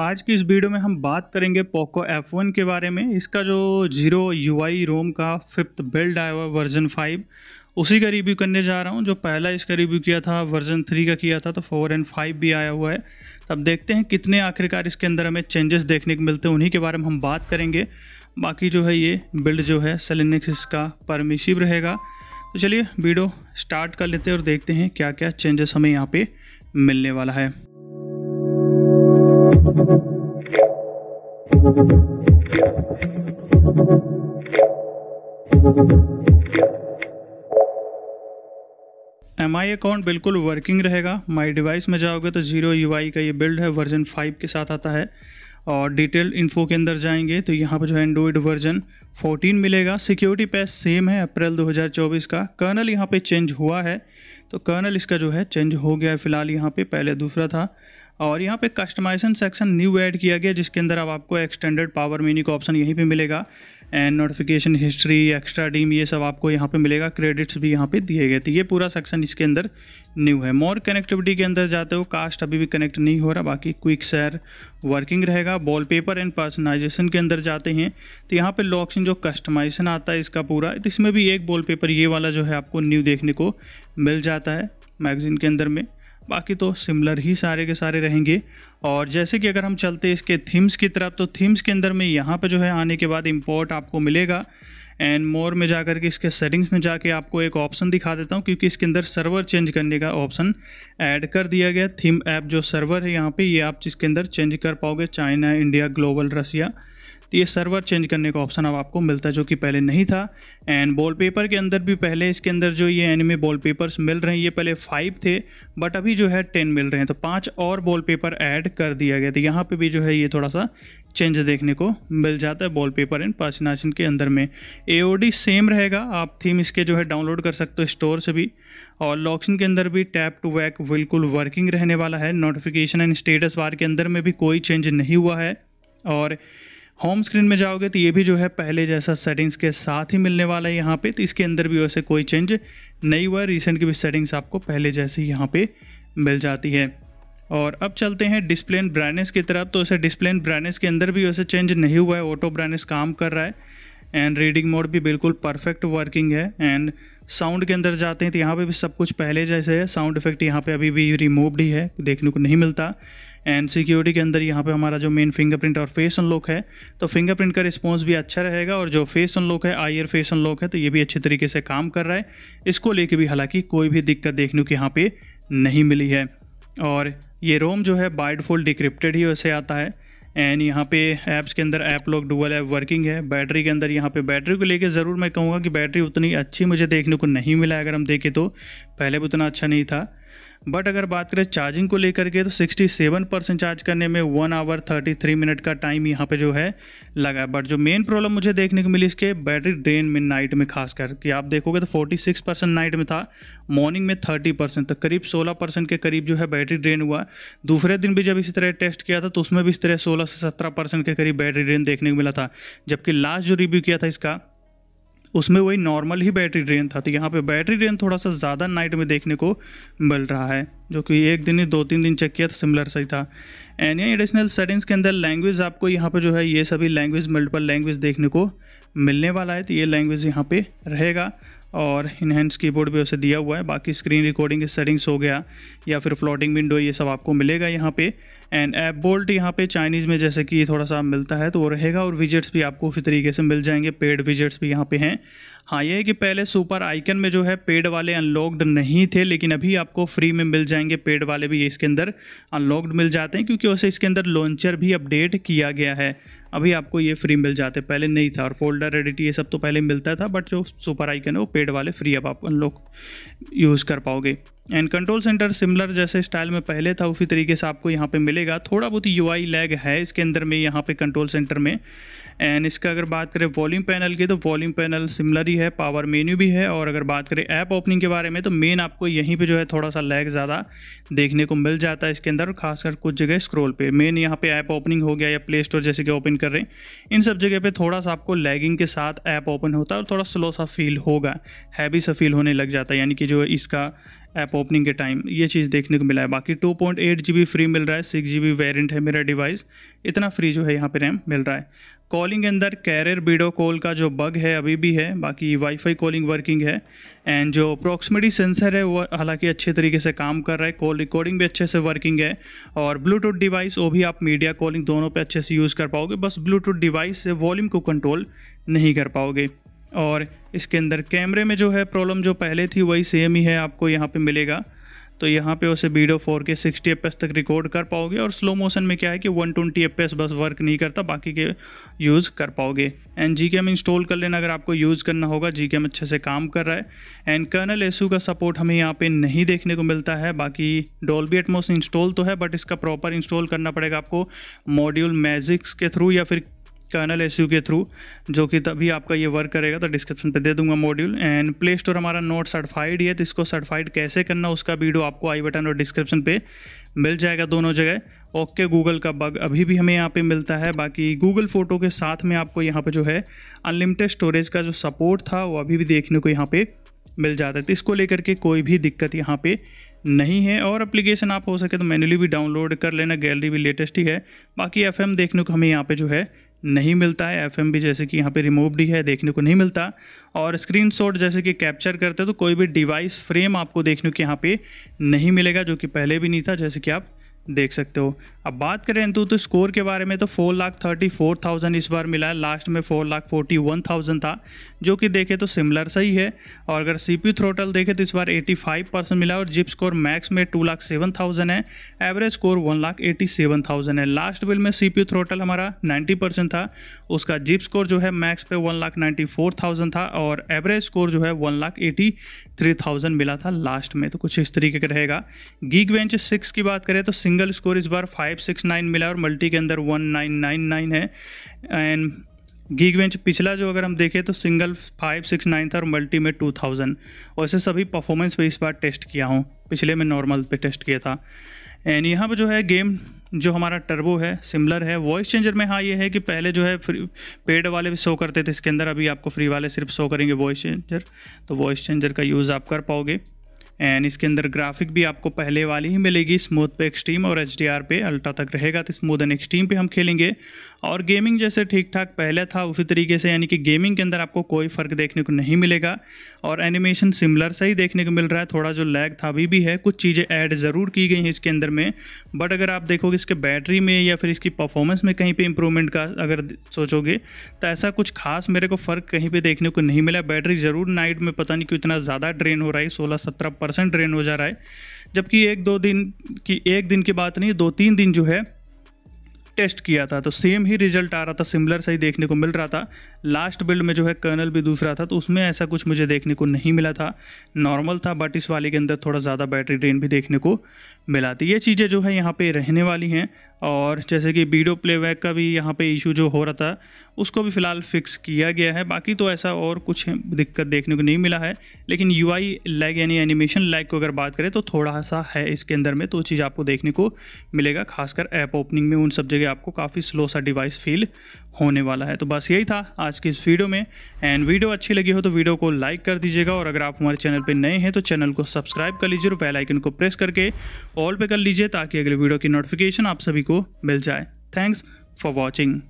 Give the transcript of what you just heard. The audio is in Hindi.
आज की इस वीडियो में हम बात करेंगे पोको F1 के बारे में इसका जो जीरो यू आई रोम का फिफ्थ बिल्ड आया हुआ वर्जन फाइव उसी का रिव्यू करने जा रहा हूँ जो पहला इसका रिव्यू किया था वर्जन थ्री का किया था तो फोर एंड फाइव भी आया हुआ है तब देखते हैं कितने आखिरकार इसके अंदर हमें चेंजेस देखने को मिलते हैं उन्हीं के बारे में हम बात करेंगे बाकी जो है ये बिल्ड जो है सेलिनिक्स इसका परमिशिव रहेगा तो चलिए वीडियो स्टार्ट कर लेते हैं और देखते हैं क्या क्या चेंजेस हमें यहाँ पर मिलने वाला है एम आई अकाउंट बिल्कुल वर्किंग रहेगा माई डिवाइस में जाओगे तो जीरो यू का ये बिल्ड है वर्जन फाइव के साथ आता है और डिटेल इन्फो के अंदर जाएंगे तो यहाँ पर जो है एंड्रॉइड वर्जन 14 मिलेगा सिक्योरिटी पैस सेम है अप्रैल 2024 का कर्नल यहाँ पे चेंज हुआ है तो कर्नल इसका जो है चेंज हो गया है फिलहाल यहाँ पे पहले दूसरा था और यहाँ पे कस्टमाइजेशन सेक्शन न्यू ऐड किया गया जिसके अंदर अब आपको एक्सटेंडेड पावर मेनी का ऑप्शन यहीं पे मिलेगा and notification history extra dim ये सब आपको यहाँ पे मिलेगा क्रेडिट्स भी यहाँ पे दिए गए थे ये पूरा सेक्शन इसके अंदर न्यू है मोर कनेक्टिविटी के अंदर जाते हो कास्ट अभी भी कनेक्ट नहीं हो रहा बाकी क्विक सैर वर्किंग रहेगा पेपर एंड पर्सनाइजेशन के अंदर जाते हैं तो यहाँ पर लॉक्सिन जो कस्टमाइजेशन आता है इसका पूरा तो इसमें भी एक वॉल ये वाला जो है आपको न्यू देखने को मिल जाता है मैगजीन के अंदर में बाकी तो सिमिलर ही सारे के सारे रहेंगे और जैसे कि अगर हम चलते इसके थीम्स की तरफ तो थीम्स के अंदर में यहाँ पर जो है आने के बाद इम्पोर्ट आपको मिलेगा एंड मोर में जा के इसके सेटिंग्स में जाके आपको एक ऑप्शन दिखा देता हूँ क्योंकि इसके अंदर सर्वर चेंज करने का ऑप्शन ऐड कर दिया गया थीम ऐप जो सर्वर है यहाँ पे ये यह आप जिसके अंदर चेंज कर पाओगे चाइना इंडिया ग्लोबल रसिया तो ये सर्वर चेंज करने का ऑप्शन अब आपको मिलता है जो कि पहले नहीं था एंड वॉलपेपर के अंदर भी पहले इसके अंदर जो ये एनिमे वॉलपेपर्स मिल रहे हैं ये पहले फाइव थे बट अभी जो है टेन मिल रहे हैं तो पाँच और वॉलपेपर ऐड कर दिया गया तो यहाँ पर भी जो है ये थोड़ा सा चेंज देखने को मिल जाता है वॉलपेपर एंड पासिनाशन के अंदर में ए सेम रहेगा आप थीम इसके जो है डाउनलोड कर सकते हो स्टोर से भी और लॉक्सिन के अंदर भी टैप टू वैक बिल्कुल वर्किंग रहने वाला है नोटिफिकेशन एंड स्टेटस बार के अंदर में भी कोई चेंज नहीं हुआ है और होम स्क्रीन में जाओगे तो ये भी जो है पहले जैसा सेटिंग्स के साथ ही मिलने वाला है यहाँ पे तो इसके अंदर भी वैसे कोई चेंज नहीं हुआ है रिसेंट की भी सेटिंग्स आपको पहले जैसे यहाँ पे मिल जाती है और अब चलते हैं डिस्प्ले एंड ब्राइटनेस की तरफ तो वैसे डिस्प्ले एंड ब्राइटनेस के अंदर भी वैसे चेंज नहीं हुआ है ऑटो ब्राइटनेस काम कर रहा है एंड रीडिंग मोड भी बिल्कुल परफेक्ट वर्किंग है एंड साउंड के अंदर जाते हैं तो यहाँ पे भी सब कुछ पहले जैसे है साउंड इफेक्ट यहाँ पे अभी भी रिमूवड ही है देखने को नहीं मिलता एंड सिक्योरिटी के अंदर यहाँ पे हमारा जो मेन फिंगरप्रिंट और फेस अनलॉक है तो फिंगरप्रिंट का रिस्पॉन्स भी अच्छा रहेगा और जो फेस अनलॉक है आई फेस अनलॉक है तो ये भी अच्छे तरीके से काम कर रहा है इसको लेके भी हालांकि कोई भी दिक्कत देखने को यहाँ पे नहीं मिली है और ये रोम जो है बाइडफुल डिक्रिप्टेड ही वैसे आता है एंड यहाँ पे ऐप्स के अंदर app lock dual app working है बैटरी के अंदर यहाँ पे बैटरी को लेके ज़रूर मैं कहूँगा कि बैटरी उतनी अच्छी मुझे देखने को नहीं मिला अगर हम देखें तो पहले भी उतना अच्छा नहीं था बट अगर बात करें चार्जिंग को लेकर के तो 67 परसेंट चार्ज करने में वन आवर 33 मिनट का टाइम यहाँ पे जो है लगा बट जो मेन प्रॉब्लम मुझे देखने को मिली इसके बैटरी ड्रेन में नाइट में खास कर कि आप देखोगे तो 46 परसेंट नाइट में था मॉर्निंग में 30 परसेंट तो करीब 16 परसेंट के करीब जो है बैटरी ड्रेन हुआ दूसरे दिन भी जब इसी तरह टेस्ट किया था तो उसमें भी इस तरह सोलह से सत्रह के करीब बैटरी ड्रेन देखने को मिला था जबकि लास्ट जो रिव्यू किया था इसका उसमें वही नॉर्मल ही बैटरी ड्रेन था तो यहाँ पे बैटरी ड्रेन थोड़ा सा ज़्यादा नाइट में देखने को मिल रहा है जो कि एक दिन ही दो तीन दिन चेक किया था तो सिमिलर सही था एनी एडिशनल सेटिंग्स के अंदर लैंग्वेज आपको यहाँ पर जो है ये सभी लैंग्वेज मल्टीपल लैंग्वेज देखने को मिलने वाला है तो ये लैंग्वेज यहाँ पर रहेगा और इनहेंस कीबोर्ड भी उसे दिया हुआ है बाकी स्क्रीन रिकॉर्डिंग के सेटिंग्स हो गया या फिर फ्लोटिंग विंडो ये सब आपको मिलेगा यहाँ पे एंड ऐप बोल्ट यहाँ पे चाइनीज़ में जैसे कि थोड़ा सा मिलता है तो वो रहेगा और विजट्स भी आपको उसी तरीके से मिल जाएंगे पेड विजट्स भी यहाँ पे हैं हाँ ये है कि पहले सुपर आइकन में जो है पेड वाले अनलॉक्ड नहीं थे लेकिन अभी आपको फ्री में मिल जाएंगे पेड वाले भी इसके अंदर अनलॉक्ड मिल जाते हैं क्योंकि उसे इसके अंदर लॉन्चर भी अपडेट किया गया है अभी आपको ये फ्री मिल जाते पहले नहीं था और फोल्डर एडिट ये सब तो पहले मिलता था बट जो सुपर आइकन है वो पेड वाले फ्री अब आप अनलॉक यूज़ कर पाओगे एंड कंट्रोल सेंटर सिमिलर जैसे स्टाइल में पहले था उसी तरीके से आपको यहाँ पे मिलेगा थोड़ा बहुत यू आई लैग है इसके अंदर में यहाँ पे कंट्रोल सेंटर में एंड इसका अगर बात करें वॉल्यूम पैनल की तो वॉल्यूम पैनल सिमिलर ही है पावर मेन्यू भी है और अगर बात करें ऐप ओपनिंग के बारे में तो मेन आपको यहीं पे जो है थोड़ा सा लैग ज़्यादा देखने को मिल जाता है इसके अंदर और खासकर कुछ जगह स्क्रोल पे मेन यहाँ पे ऐप ओपनिंग हो गया या प्ले स्टोर जैसे कि ओपन कर रहे हैं इन सब जगह पर थोड़ा सा आपको लैगिंग के साथ ऐप ओपन होता है और थोड़ा स्लो सा फील होगा हैवी सा फील होने लग जाता है यानी कि जो इसका ऐप ओपनिंग के टाइम ये चीज़ देखने को मिला है बाकी two point eight GB free फ्री मिल रहा है सिक्स जी बी वेरियंट है मेरा डिवाइस इतना फ्री जो है यहाँ पे रैम मिल रहा है कॉलिंग के अंदर कैरियर वीडियो कॉल का जो बग है अभी भी है बाकी वाईफाई कॉलिंग वर्किंग है एंड जो अप्रॉक्सीमेटी सेंसर है वो हालांकि अच्छे तरीके से काम कर रहा है कॉल रिकॉर्डिंग भी अच्छे से वर्किंग है और ब्लूटूथ डिवाइस वो भी आप मीडिया कॉलिंग दोनों पे अच्छे से यूज़ कर पाओगे बस ब्लूटूथ डिवाइस से वॉल्यूम को कंट्रोल नहीं कर पाओगे और इसके अंदर कैमरे में जो है प्रॉब्लम जो पहले थी वही सेम ही है आपको यहाँ पर मिलेगा तो यहाँ पे उसे video four K sixty F तक रिकॉर्ड कर पाओगे और स्लो मोशन में क्या है कि वन ट्वेंटी बस वर्क नहीं करता बाकी के यूज़ कर पाओगे एंड जी इंस्टॉल कर लेना अगर आपको यूज़ करना होगा जी अच्छे से काम कर रहा है एंड कर्नल एसू का सपोर्ट हमें यहाँ पे नहीं देखने को मिलता है बाकी डोलबी एटमोस इंस्टॉल तो है बट इसका प्रॉपर इंस्टॉल करना पड़ेगा आपको मॉड्यूल मैजिक्स के थ्रू या फिर कर्नल एस के थ्रू जो कि तभी आपका ये वर्क करेगा तो डिस्क्रिप्शन पे दे दूंगा मॉड्यूल एंड प्ले स्टोर हमारा नोट सर्टिफाइड ही है तो इसको सर्टिफाइड कैसे करना उसका वीडियो आपको आई बटन और डिस्क्रिप्शन पे मिल जाएगा दोनों जगह ओके गूगल का बग अभी भी हमें यहाँ पे मिलता है बाकी गूगल फ़ोटो के साथ में आपको यहाँ पे जो है अनलिमिटेड स्टोरेज का जो सपोर्ट था वो अभी भी देखने को यहाँ पे मिल जाता है तो इसको लेकर के कोई भी दिक्कत यहाँ पे नहीं है और एप्लीकेशन आप हो सके तो मैनुअली भी डाउनलोड कर लेना गैलरी भी लेटेस्ट ही है बाकी एफ देखने को हमें यहाँ पे जो है नहीं मिलता है एफ भी जैसे कि यहाँ पे रिमूव डी है देखने को नहीं मिलता और स्क्रीनशॉट जैसे कि कैप्चर करते हैं तो कोई भी डिवाइस फ्रेम आपको देखने को यहाँ पे नहीं मिलेगा जो कि पहले भी नहीं था जैसे कि आप देख सकते हो अब बात करें तो, तो स्कोर के बारे में तो four lakh thirty four thousand इस बार मिला है लास्ट में four lakh forty one thousand था जो कि देखे तो सिमिलर सही है और अगर सी पी थ्रोटल देखे तो इस बार एटी फाइव परसेंट मिला है और जिप स्कोर मैक्स में टू लाख सेवन थाउजेंड है average score one lakh eighty seven thousand है लास्ट बिल में सी पी थ्रोटल हमारा नाइन्टी परसेंट था उसका जिप स्कोर जो है मैक्स पे one lakh ninety four thousand था और एवरेज स्कोर जो है one lakh eighty three thousand मिला था लास्ट में तो कुछ इस तरीके का रहेगा गीक बेंच सिक्स की बात करें तो सिंगल स्कोर इस बार 569 मिला और मल्टी के अंदर 1999 है एंड गीग बेंच पिछला जो अगर हम देखें तो सिंगल 569 था और मल्टी में 2000 और इसे सभी परफॉर्मेंस पे इस बार टेस्ट किया हूँ पिछले में नॉर्मल पे टेस्ट किया था एंड यहाँ पर जो है गेम जो हमारा टर्बो है सिमिलर है वॉइस चेंजर में हाँ ये है कि पहले जो है फ्री पेड वाले भी शो करते थे इसके अंदर अभी आपको फ्री वाले सिर्फ शो करेंगे वॉइस चेंजर तो वॉइस चेंजर का यूज़ आप कर पाओगे एंड इसके अंदर ग्राफिक भी आपको पहले वाली ही मिलेगी स्मूथ पे एक्सट्रीम और एच पे अल्ट्रा तक रहेगा तो स्मूथ एंड एक्सट्रीम पे हम खेलेंगे और गेमिंग जैसे ठीक ठाक पहले था उसी तरीके से यानी कि गेमिंग के अंदर आपको कोई फ़र्क देखने को नहीं मिलेगा और एनिमेशन सिमिलर सा ही देखने को मिल रहा है थोड़ा जो लैग था अभी भी है कुछ चीज़ें ऐड ज़रूर की गई हैं इसके अंदर में बट अगर आप देखोगे इसके बैटरी में या फिर इसकी परफॉर्मेंस में कहीं पर इंप्रूवमेंट का अगर सोचोगे तो ऐसा कुछ खास मेरे को फ़र्क कहीं पर देखने को नहीं मिला बैटरी ज़रूर नाइट में पता नहीं क्यों इतना ज़्यादा ड्रेन हो रहा है सोलह सत्रह परसेंट ड्रेन हो जा रहा है जबकि एक दो दिन की एक दिन की बात नहीं दो तीन दिन जो है टेस्ट किया था तो सेम ही रिजल्ट आ रहा था सिमिलर सही देखने को मिल रहा था लास्ट बिल्ड में जो है कर्नल भी दूसरा था तो उसमें ऐसा कुछ मुझे देखने को नहीं मिला था नॉर्मल था बट इस वाले के अंदर थोड़ा ज़्यादा बैटरी ड्रेन भी देखने को मिला था तो ये चीज़ें जो है यहाँ पे रहने वाली हैं और जैसे कि वीडियो प्लेबैक का भी यहाँ पे इशू जो हो रहा था उसको भी फ़िलहाल फिक्स किया गया है बाकी तो ऐसा और कुछ दिक्कत देखने को नहीं मिला है लेकिन यू आई लैग यानी एनिमेशन लैग को अगर बात करें तो थोड़ा सा है इसके अंदर में तो चीज़ आपको देखने को मिलेगा खासकर ऐप ओपनिंग में उन सब जगह आपको काफ़ी स्लो सा डिवाइस फील होने वाला है तो बस यही था आज की इस वीडियो में एंड वीडियो अच्छी लगी हो तो वीडियो को लाइक कर दीजिएगा और अगर आप हमारे चैनल पर नए हैं तो चैनल को सब्सक्राइब कर लीजिए और बेलाइकन को प्रेस करके ऑल पे कर लीजिए ताकि अगले वीडियो की नोटिफिकेशन आप सभी को को मिल जाए थैंक्स फॉर वॉचिंग